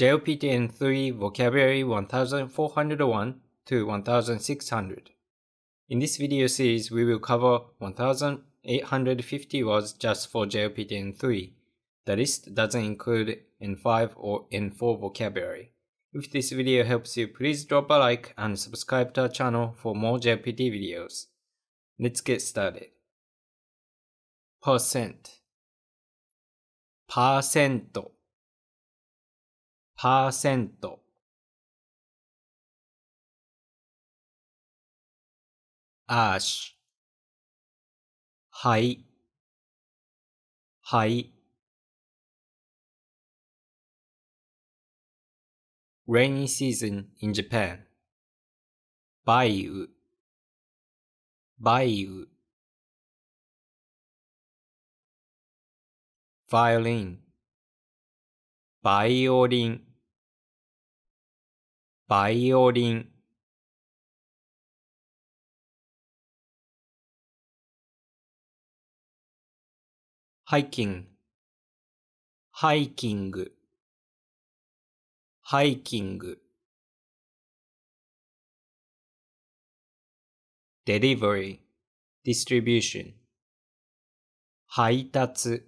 JLPTN 3 Vocabulary 1401 to 1600. In this video series, we will cover 1850 words just for JLPTN 3. The list doesn't include N5 or N4 vocabulary. If this video helps you, please drop a like and subscribe to our channel for more JLPT videos. Let's get started. Percent Percento. パーセントアーシュ。はいはい r a i n y season in Japan 梅雨梅雨 violin バイオリンバイオリンハイキングハイキングハイキングデリバリー。ディストリビューション。配達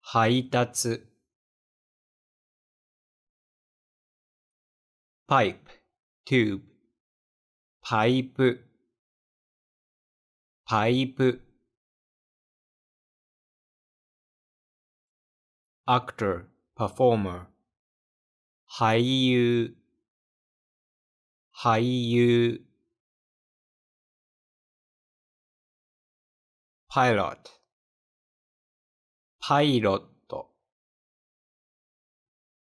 配達 pipe, tube, パイプ、パイプ。actor, performer, 俳優、俳優。pilot, パイロット、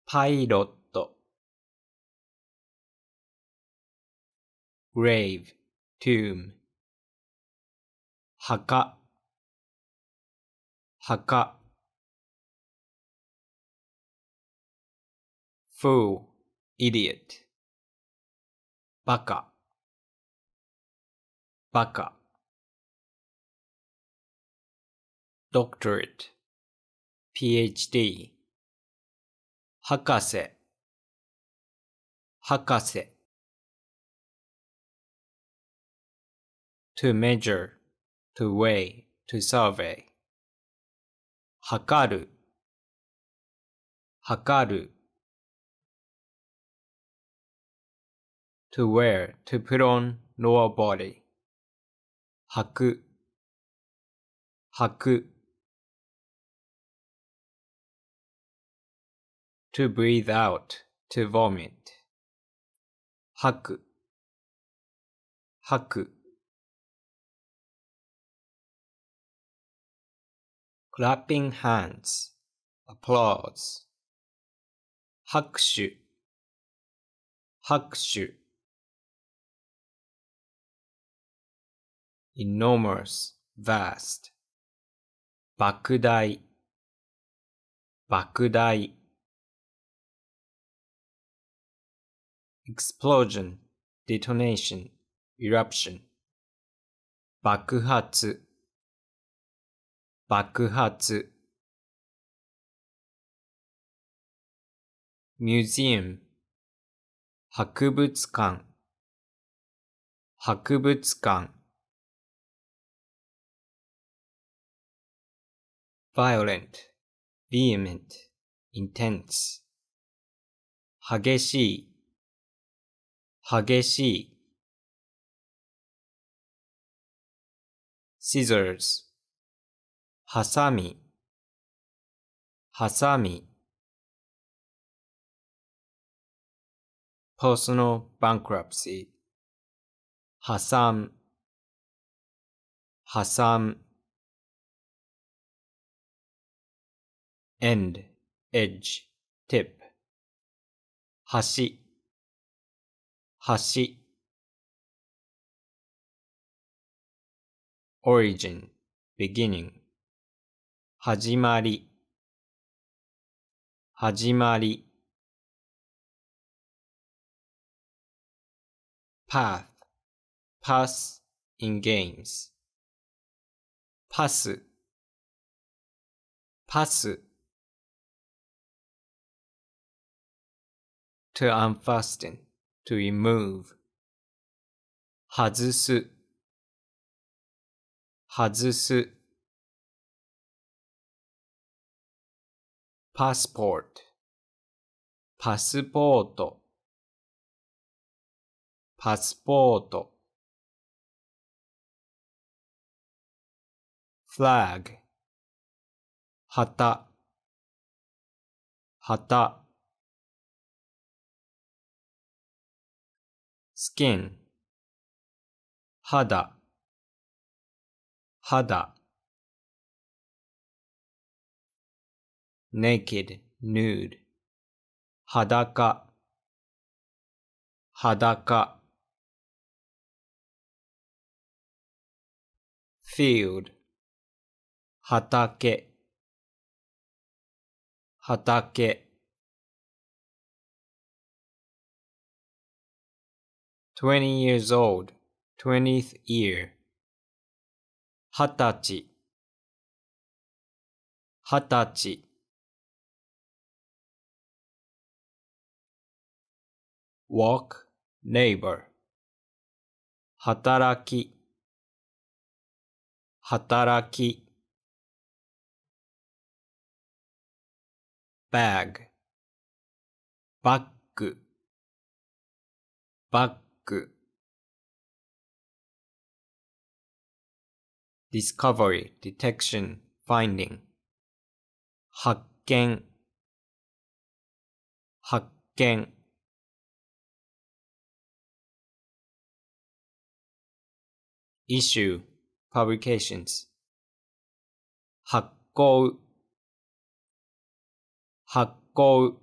パイロット。grave, tomb. Haka, haka. Fool, idiot. Baka, baka. Doctorate, PhD. 博士博士 to measure, to weigh, to survey. Hakaru, hakaru. To wear, to put on lower body. Haku, haku. To breathe out, to vomit. Haku, haku. clapping hands, applause. Enormous, vast. Explosion, detonation, eruption. 爆発爆発 museum 博物館博物館 violent, vehement, intense 激しい激しい scissors はさみ、はさみ。personal bankruptcy 破産破産 end edge tip 橋橋 origin beginning 始まり、始まり。path, pass in games. パス、パス。to unfasten, to remove. 外す、外す。passport パスポートパスポート flag 旗旗 skin 肌肌 naked, nude. Hadaka, hadaka. Field, hatake, hatake. Twenty years old, twentieth year. Hatachi, hatachi. w o r k neighbor. 働き、働き。bag, バッグ、バッグ。discovery, detection, finding. 発見、発見。issue publications 発行発行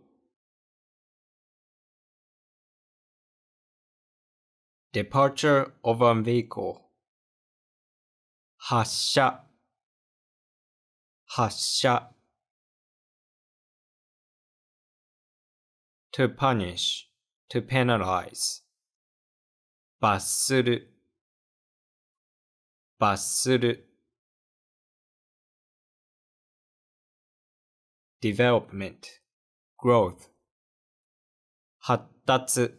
departure of a vehicle 発射発射 to punish to penalize 罰する罰する development, growth 発達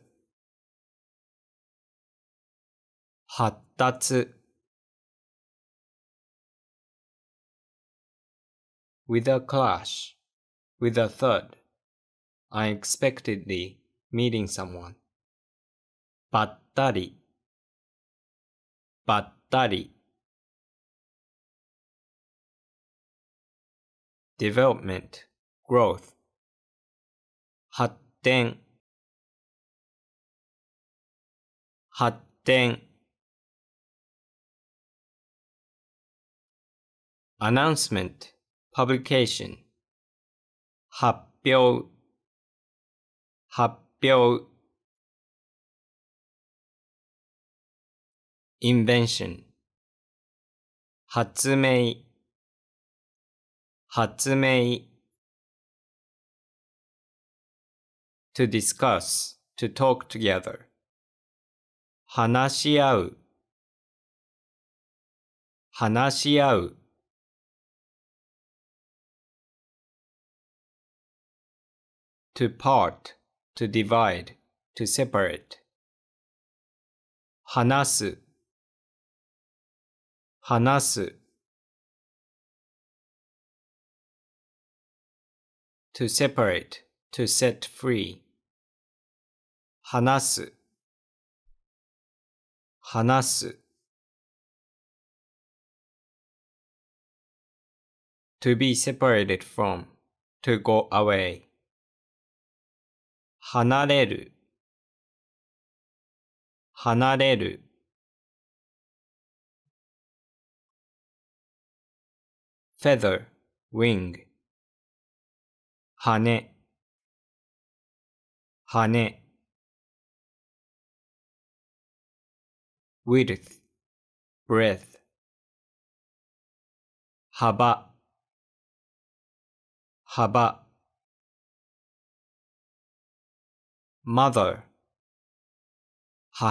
発達 with a clash, with a thud, unexpectedly meeting someone. ばったりばったり development, growth 発展発展アナウンスメント、publication 発表発表 invention 発明発明 to discuss, to talk together 話し合う話し合う to part, to divide, to separate 話す話す to separate, to set free. 話す話す to be separated from, to go away. 離れる離れる feather, wing 羽根羽根 width, breadth 幅幅 mother 母親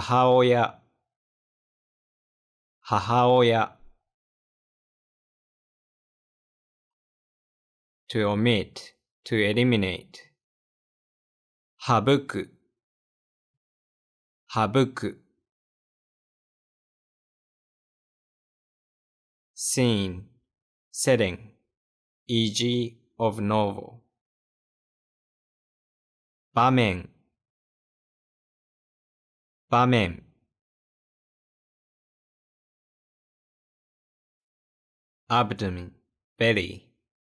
母親 to omit to eliminate 省く省く scene setting e.g. of novel 場面場面 abdomen belly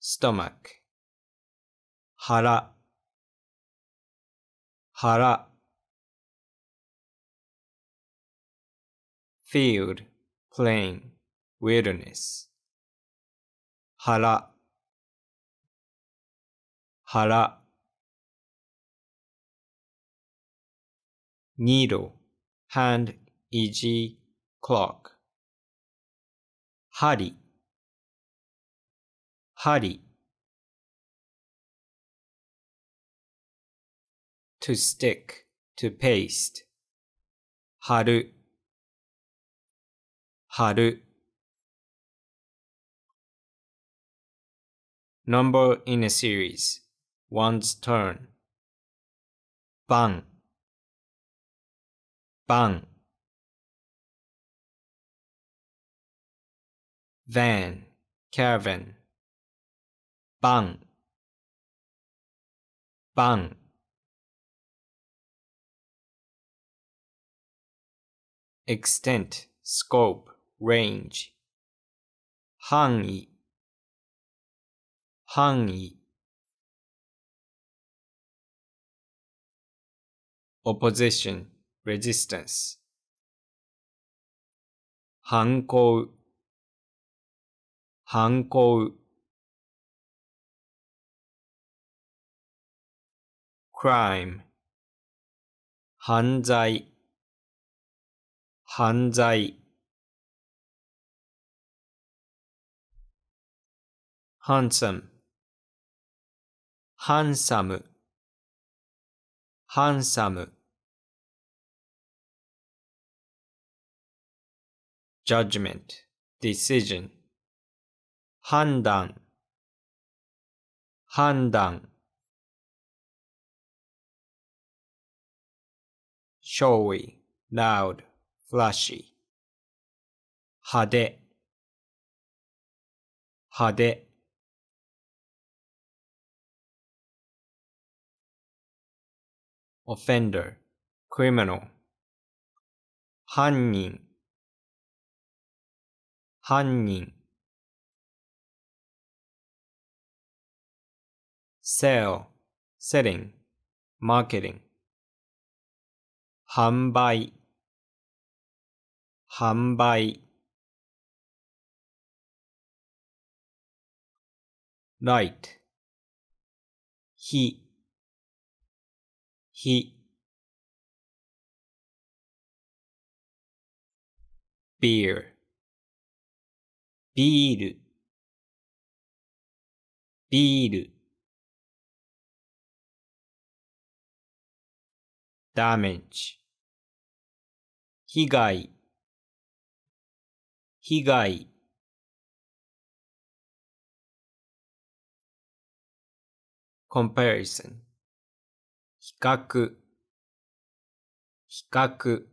stomach 腹腹 field, plain, wilderness 腹腹 needle, hand, e.g. clock 針針 to stick, to paste. 貼る貼る Number in a series. One's turn. Bang. Bang. Van. Caravan. Bang. Bang. extent, scope, range 範囲範囲 opposition, resistance 反抗反抗 crime 犯罪犯罪ハンサムハンサムハンサムジャッジメントディシジョン o n 判断判断勝利 loud flashy 派手派手オフェンダー、クリミナル。犯人、犯人。sell, selling, marketing. 販売、販売ライト火火ビールビールビールダメージ被害被害コン m p a r i s o 比較比較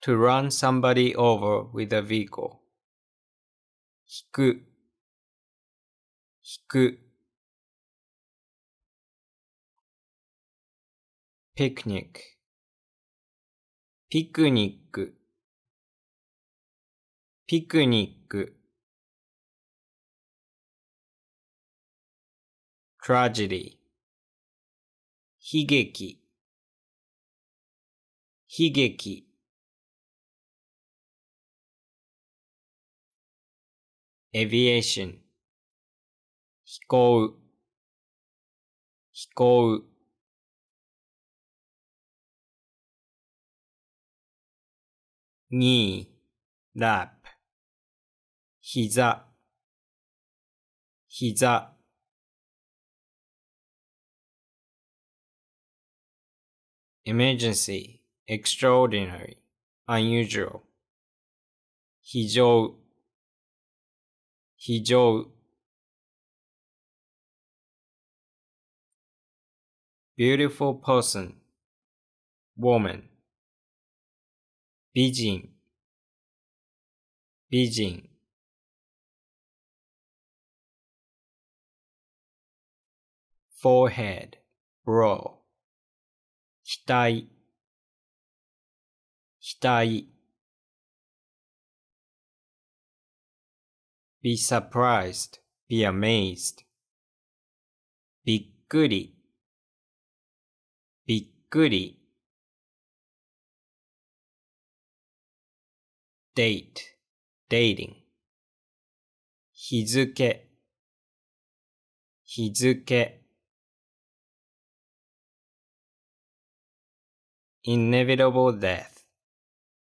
To run somebody over with a vehicle 引く引く picnic ピクニック、ピクニック。tragedy 悲劇、悲劇。aviation 飛行、飛行。knee lap 膝膝エ m e r g e n c y extraordinary, unusual 非常非常 beautiful person woman 美人、美人。forehead, brow, 額、額。be surprised, be amazed. びっくり、びっくり。date, dating. inevitable death,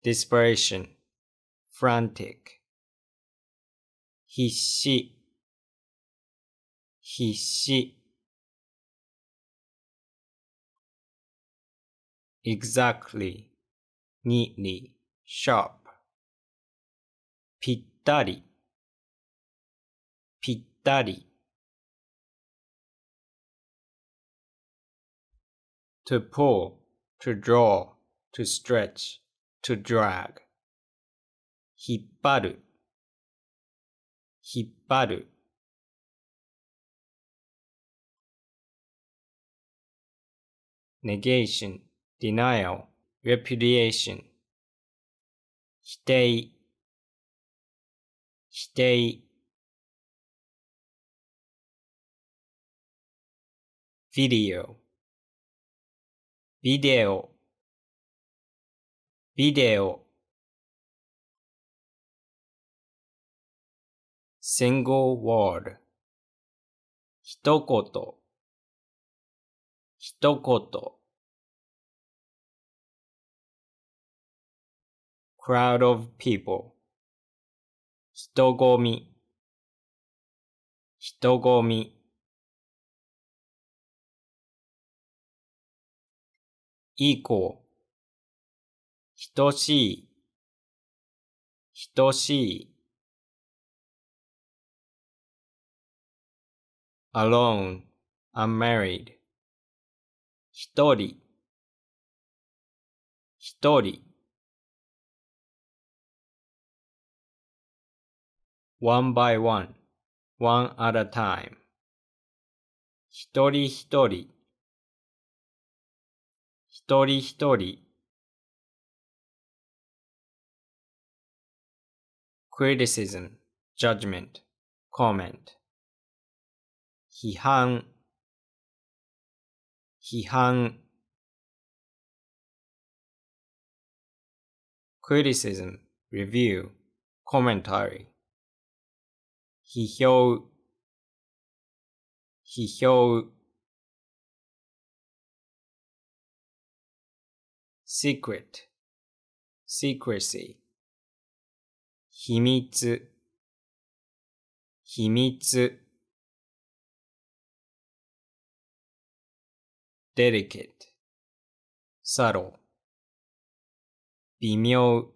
desperation, frantic. exactly, neatly, sharp. ぴったり、ぴったり。to pull, to draw, to stretch, to drag. 引っ張る、引っ張る。negation, denial, repudiation. 否定、否定 video ビデオビデオ single word 一言一言 crowd of people 人混み、人混み。以降、等しい、等しい。alone, unmarried. 一人、一人。one by one, one at a time. 一人一人、一人一人。criticism, judgment, comment. 批判、批判。criticism, review, commentary. 批評、批評。secret, secrecy. 秘密、秘密。delicate, サロ。微妙、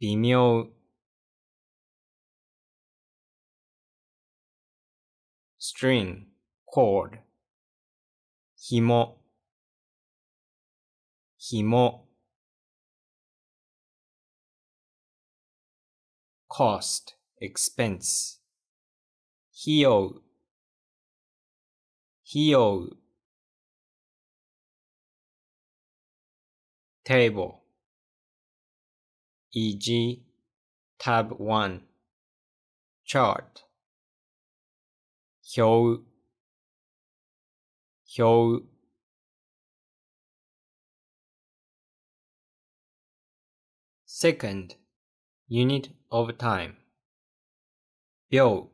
微妙。string, cord. 紐紐 cost, expense. 費用費用 table e.g. tab 1 chart ひょう、ひょう。Second unit of time. 表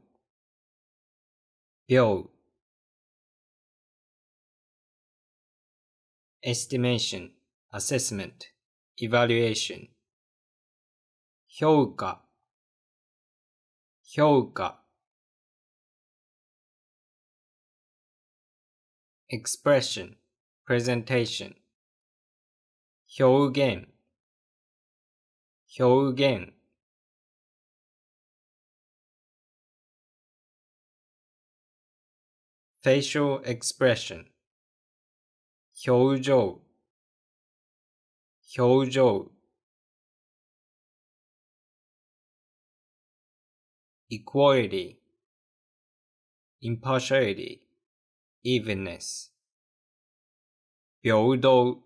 表 estimation, assessment, evaluation. 評価、評価。expression, presentation. 表現表現フェイシャルエクスプレッション表情表情イクオリティ impartiality evenness. 平等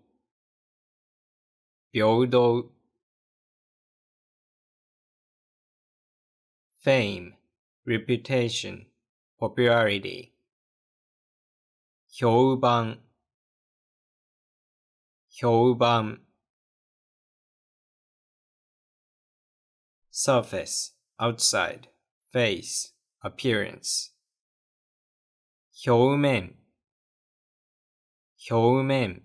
平等 fame, reputation, popularity 評判評判 surface, outside, face, appearance 表面表面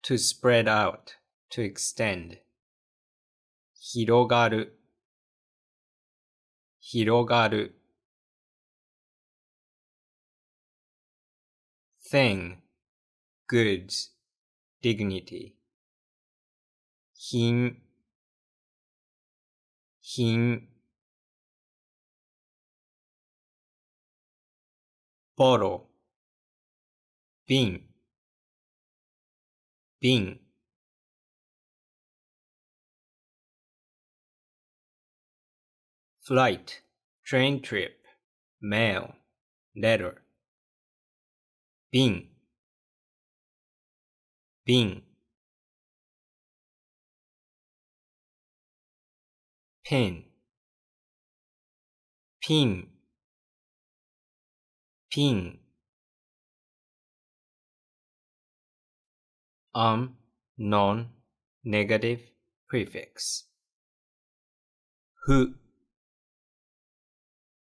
to spread out, to extend 広がる広がる thing, goods, dignity 品品 bottle bin bin flight train trip mail letter bin bin pin pin pin um non negative prefix who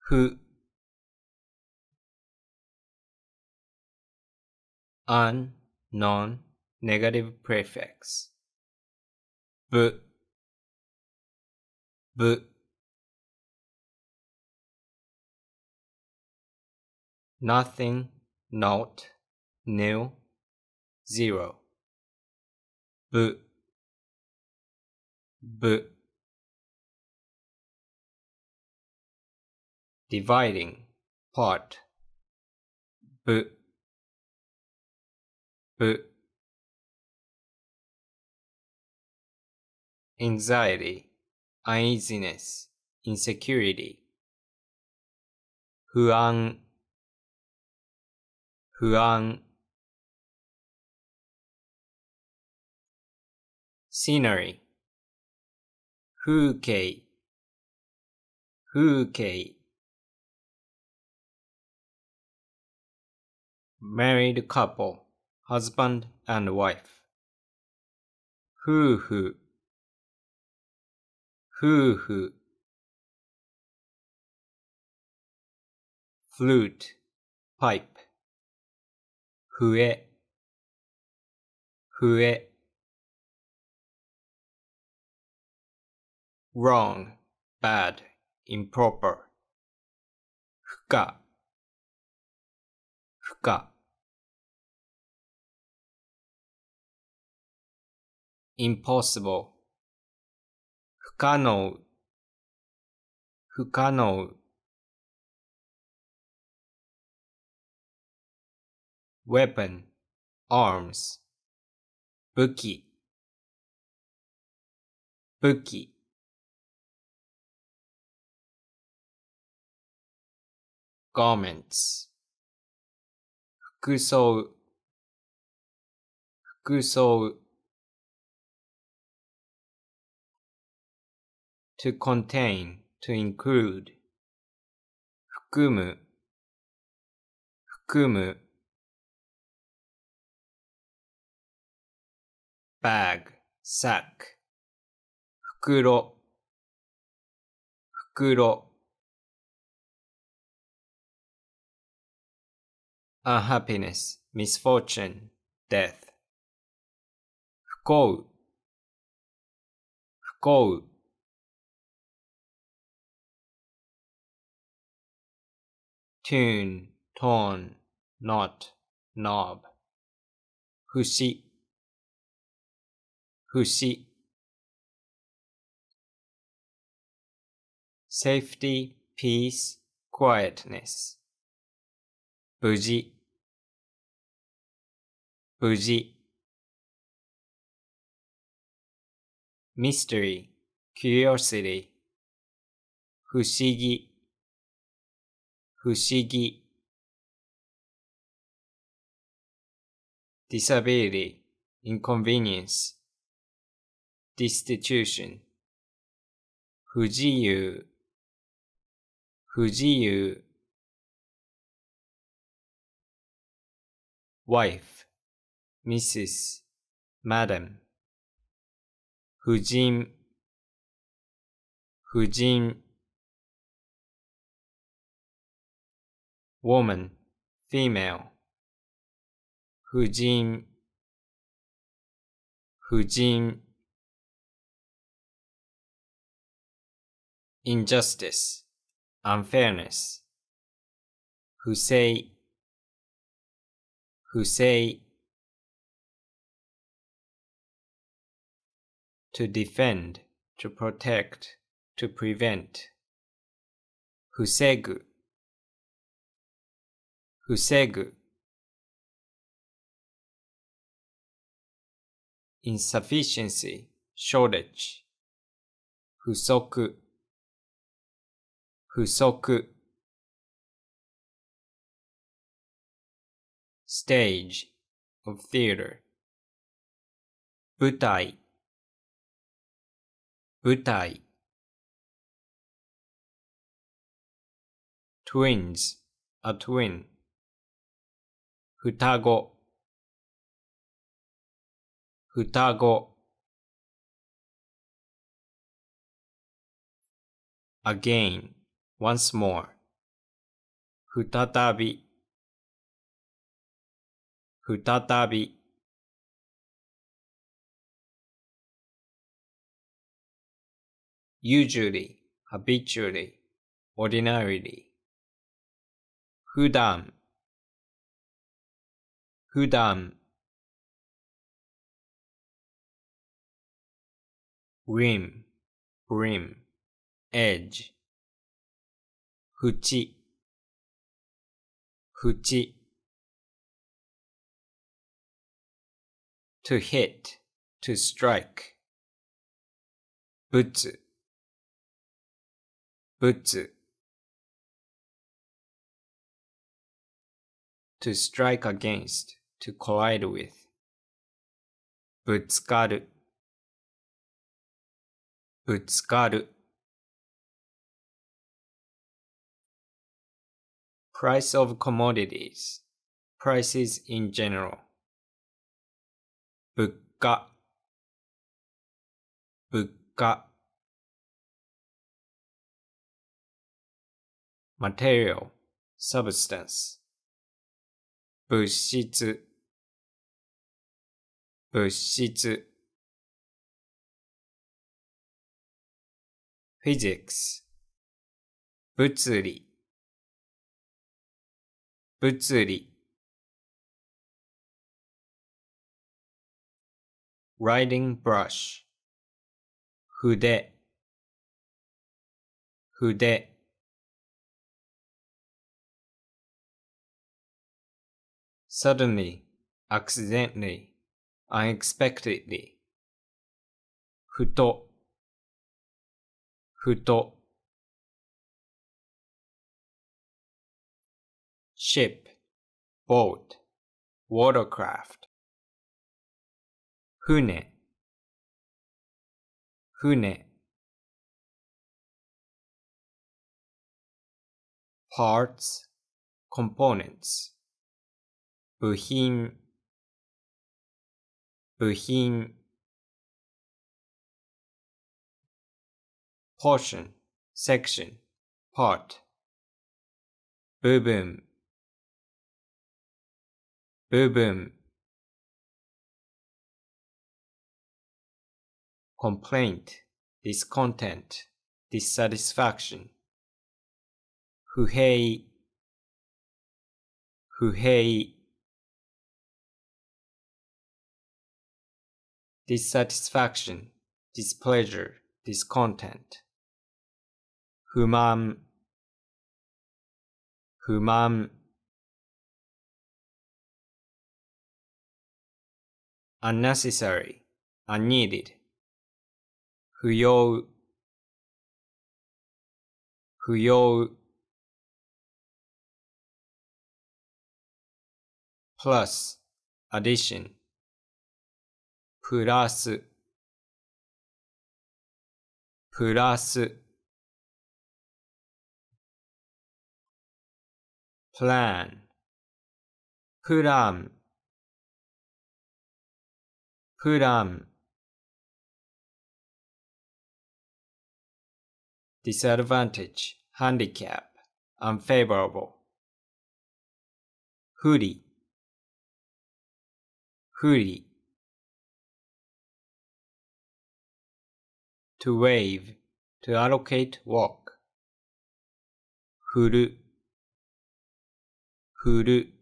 who Un non negative prefix bu bu nothing, Not. nil, zero. Bu, bu. Dividing, part, bu, bu. Anxiety, uneasiness, insecurity. 不安不安 scenery 風景風景 married couple husband and wife 夫婦夫婦 flute pipe 笛笛 wrong, bad, improper. 不可不可 impossible 不可能不可能 weapon, arms. Buki, Buki. Garments. 服装服装 to contain, to include. 含む含む bag, sack. unhappiness, misfortune, death. 不幸不幸 tune, torn, knot, knob. 節 Fushi, Safety, peace, quietness. Buji. Buji. Mystery, curiosity. Fushigi. Fushigi. Disability, inconvenience destitution 不自由不自由 wife Mrs. Madam 夫人夫人 woman female 夫人夫人 injustice, unfairness. Who say, who say, to defend, to protect, to prevent. Fusegu. Fusegu. Insufficiency, shortage. Fusoku. 不足 stage of theater 舞台舞台 twins a twin 双子双子 again once more. Futatabi. Futatabi. Usually, habitually, ordinarily. Fudan. Fudan. Rim, brim, edge. 縁、縁。to hit, to strike. ぶつ、ぶつ。to strike against, to collide with. ぶつかる、ぶつかる。price of commodities, prices in general. 物価物価 material, substance 物質物質 physics 物理物理 riding brush 筆筆 suddenly, accidentally, unexpectedly ふとふと ship, boat, watercraft. Hune, hune. Parts, components. 部品部品 portion, section, part 部分 urban complaint discontent dissatisfaction Huhei Huhei dissatisfaction displeasure discontent humam, humam. unnecessary, unneeded. 不要不要 plus addition プラスプラス plan プラン Puram. Disadvantage, handicap, unfavorable. Hoodie. Hoodie. To wave, to allocate walk. 振る振る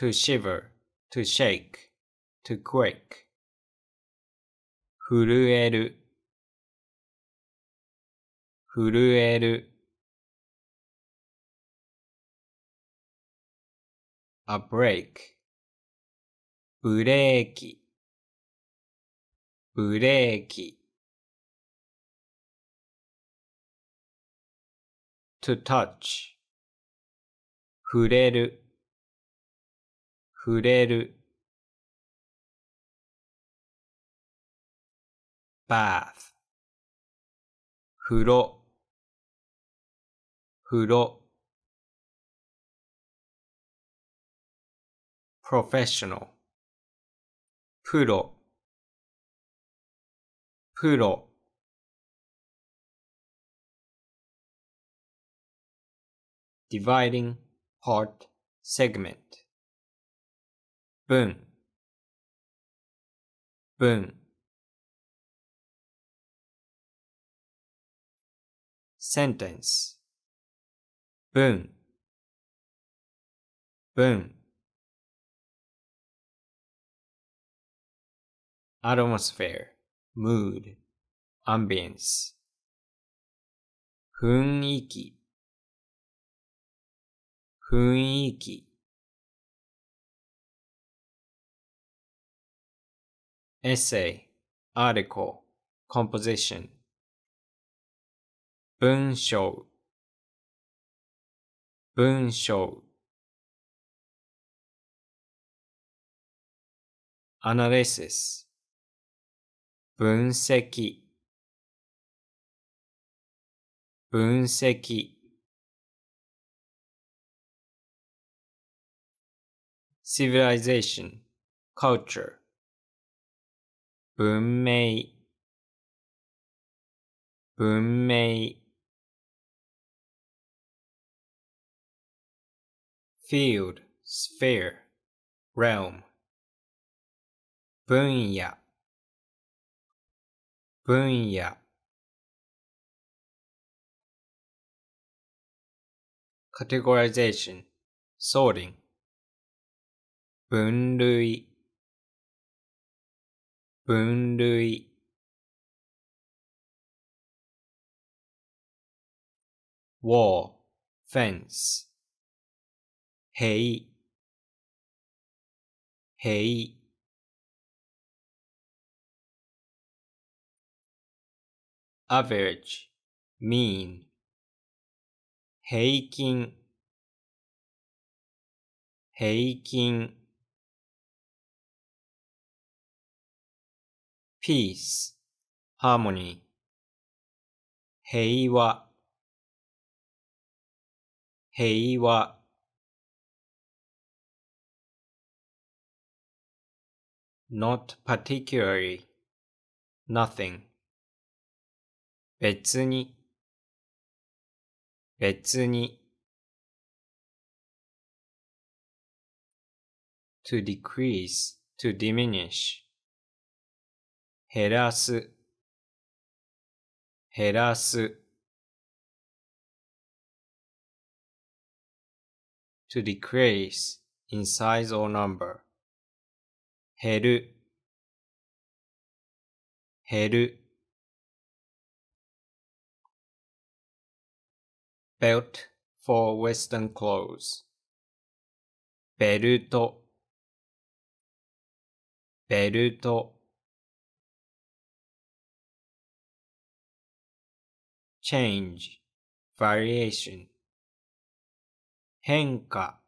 to shiver, to shake, to quake. 震える、震える。a break, ブレーキ、ブレーキ。to touch, 触れる、触れる bath 風呂風呂 professional プロプロ dividing part segment 分分センテンス文文アロマスフェア、ムード、アンビエンス雰囲気雰囲気 essay, article, composition 文章文章 analysis 分析分析 civilization culture 文明文明 field, sphere, realm 分野分野カテゴライゼーション、ソーリ分類分類 wall, fence. Hey, hey. Average, mean. Heikin, heikin. peace, harmony. 平和平和 not particularly, nothing. 別に別に to decrease, to diminish. 減らす減らす to decrease in size or number 減る減る belt for western clothes ベルトベルト change, variation 変化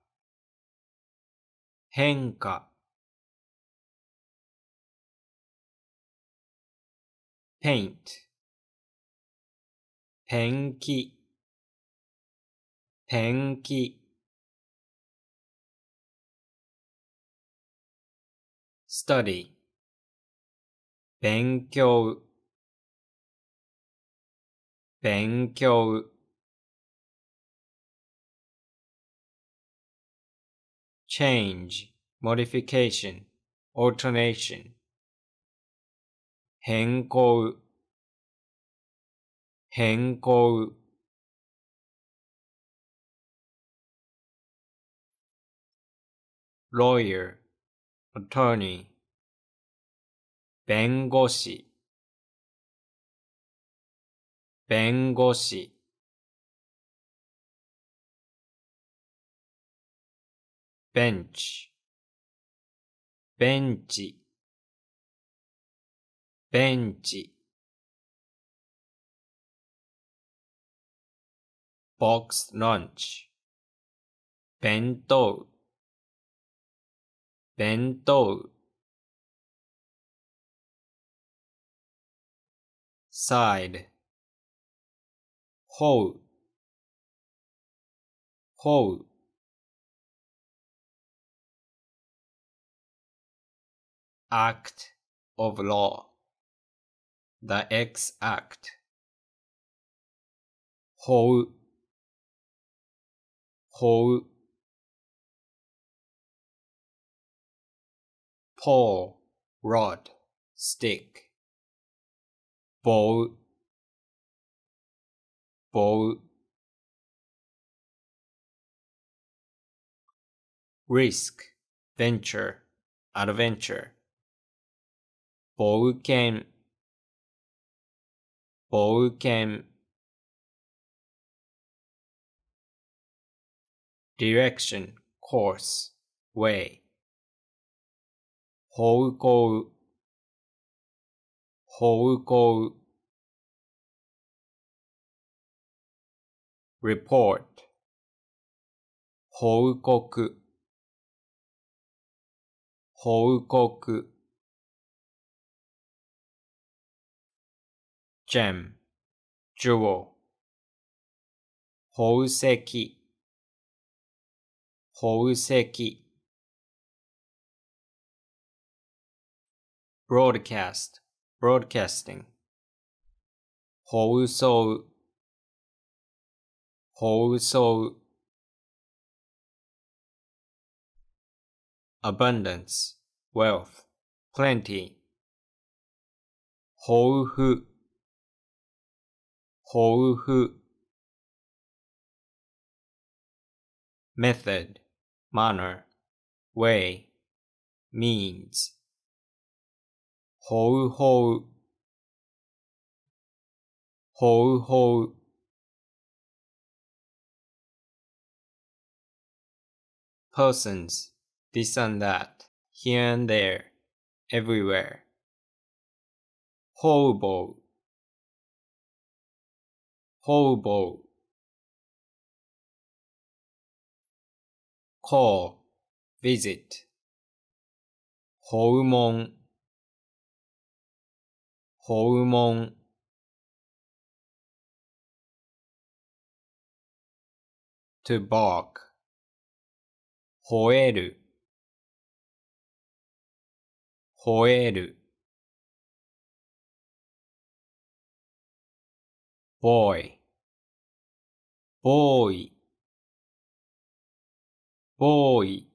変化 paint ペンキペンキ study 勉強勉強 change, modification, alternation 変更変更 lawyer, attorney 弁護士弁護士ベンチベンチベンチボックスランチ弁当弁当サイド hold hold act of law the X Act hold hold pole rod stick Bow ball risk venture adventure Boken Boken Direction course way go Hou go. report 報告報告 gem jewel 宝石宝石 broadcast broadcasting 放送 also abundance, wealth, plenty. 豊富豊富 method, manner, way, means. 豊富豊富 persons, this and that, here and there, everywhere. Hobo, hobo. Call, visit. To bark 吠える、吠える。boy, boy, boy.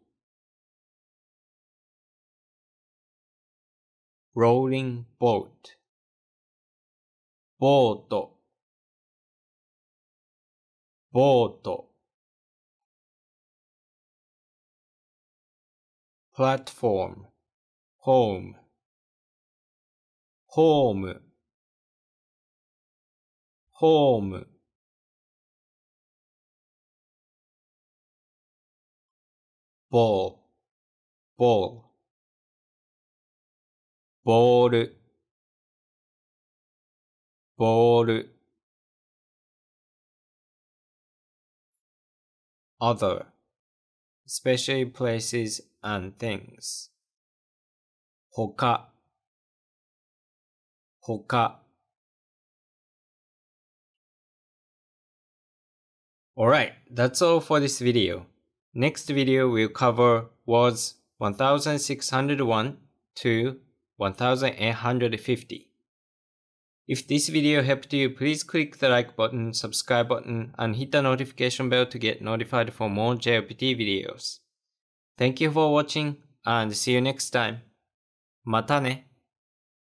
rolling boat, boat, boat. platform, home, home, home. ball, ball, ball, ball, other, especially places and things. Hoka. Hoka. Alright, that's all for this video. Next video will cover words 1601 to 1850. If this video helped you, please click the like button, subscribe button, and hit the notification bell to get notified for more JLPT videos. Thank you for watching and see you next time. またね。